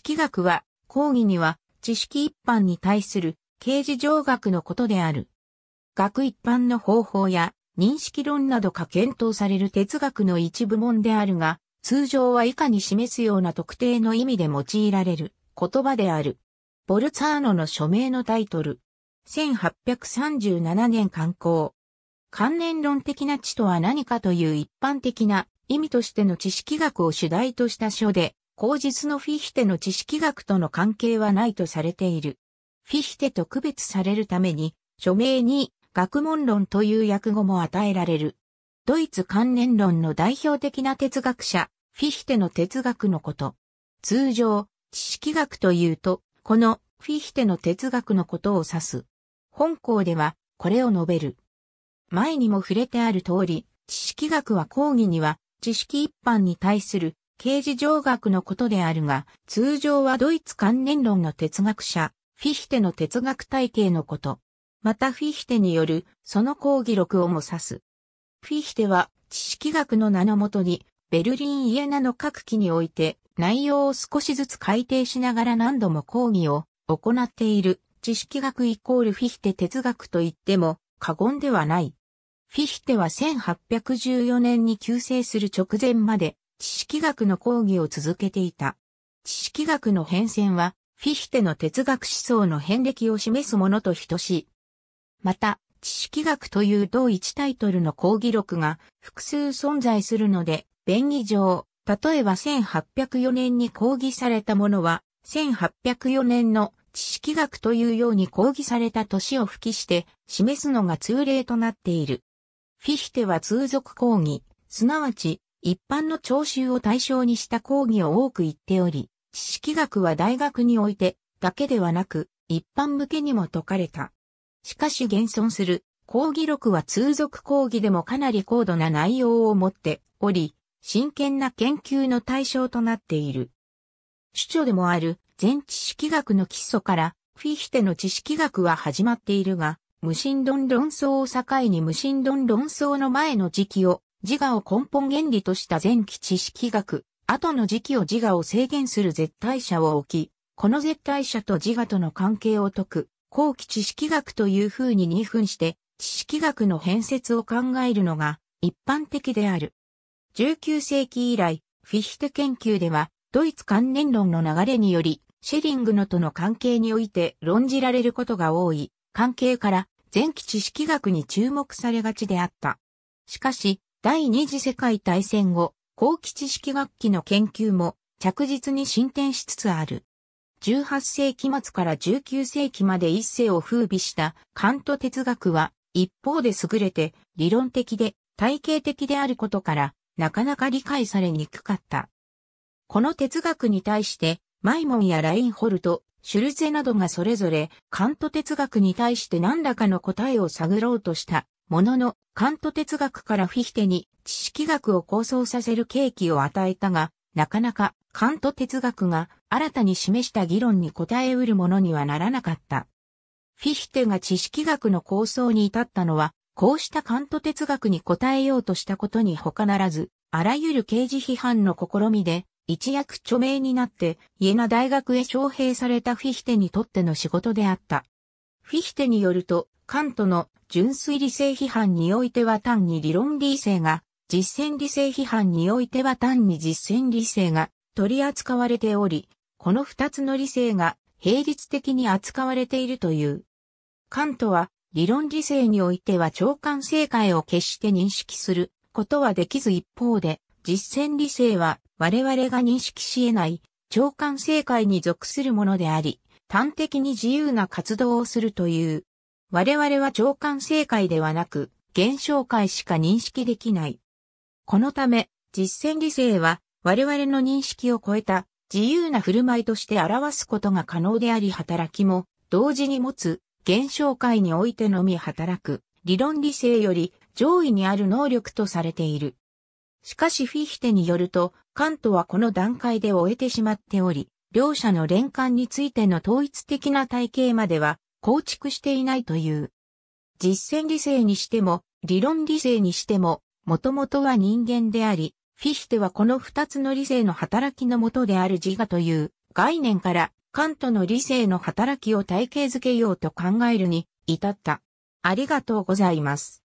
識学は、講義には、知識一般に対する、形事上学のことである。学一般の方法や、認識論などが検討される哲学の一部門であるが、通常は以下に示すような特定の意味で用いられる言葉である。ボルツァーノの署名のタイトル。1837年刊行。関連論的な知とは何かという一般的な意味としての知識学を主題とした書で、後実のフィヒテの知識学との関係はないとされている。フィヒテと区別されるために、署名に学問論という訳語も与えられる。ドイツ関連論の代表的な哲学者、フィヒテの哲学のこと。通常、知識学というと、このフィヒテの哲学のことを指す。本校では、これを述べる。前にも触れてある通り、知識学は講義には、知識一般に対する刑事上学のことであるが、通常はドイツ関連論の哲学者、フィヒテの哲学体系のこと。またフィヒテによる、その講義録をも指す。フィヒテは、知識学の名のもとに、ベルリン・イエナの各期において、内容を少しずつ改定しながら何度も講義を行っている、知識学イコールフィヒテ哲学と言っても過言ではない。フィヒテは1814年に急成する直前まで知識学の講義を続けていた。知識学の変遷は、フィヒテの哲学思想の変歴を示すものと等しい。また、知識学という同一タイトルの講義録が複数存在するので、便宜上、例えば1804年に講義されたものは、1804年の知識学というように講義された年を付記して示すのが通例となっている。フィヒテは通俗講義、すなわち一般の聴衆を対象にした講義を多く言っており、知識学は大学においてだけではなく、一般向けにも説かれた。しかし現存する講義録は通俗講義でもかなり高度な内容を持っており、真剣な研究の対象となっている。主張でもある全知識学の基礎からフィヒテの知識学は始まっているが、無神論論争を境に無神論論争の前の時期を自我を根本原理とした前期知識学、後の時期を自我を制限する絶対者を置き、この絶対者と自我との関係を解く、後期知識学という風に二分して、知識学の変説を考えるのが一般的である。19世紀以来、フィヒテ研究では、ドイツ関連論の流れにより、シェリングのとの関係において論じられることが多い、関係から前期知識学に注目されがちであった。しかし、第二次世界大戦後、後期知識学期の研究も着実に進展しつつある。18世紀末から19世紀まで一世を風靡したカント哲学は一方で優れて理論的で体系的であることからなかなか理解されにくかった。この哲学に対してマイモンやラインホルト、シュルゼなどがそれぞれカント哲学に対して何らかの答えを探ろうとしたものの、カント哲学からフィヒテに知識学を構想させる契機を与えたが、なかなかカント哲学が新たに示した議論に答えうるものにはならなかった。フィヒテが知識学の構想に至ったのは、こうしたカント哲学に答えようとしたことに他ならず、あらゆる刑事批判の試みで、一躍著名になって、イエナ大学へ招聘されたフィヒテにとっての仕事であった。フィヒテによると、カントの純粋理性批判においては単に理論理性が、実践理性批判においては単に実践理性が取り扱われており、この二つの理性が並立的に扱われているという。カントは理論理性においては長官正解を決して認識することはできず一方で、実践理性は我々が認識し得ない長官正解に属するものであり、端的に自由な活動をするという我々は長官正解ではなく、現象界しか認識できない。このため、実践理性は我々の認識を超えた自由な振る舞いとして表すことが可能であり働きも同時に持つ現象界においてのみ働く理論理性より上位にある能力とされている。しかしフィヒテによると、カントはこの段階で終えてしまっており、両者の連関についての統一的な体系までは構築していないという。実践理性にしても、理論理性にしても、もともとは人間であり、フィヒテはこの二つの理性の働きのもとである自我という概念からカントの理性の働きを体系づけようと考えるに至った。ありがとうございます。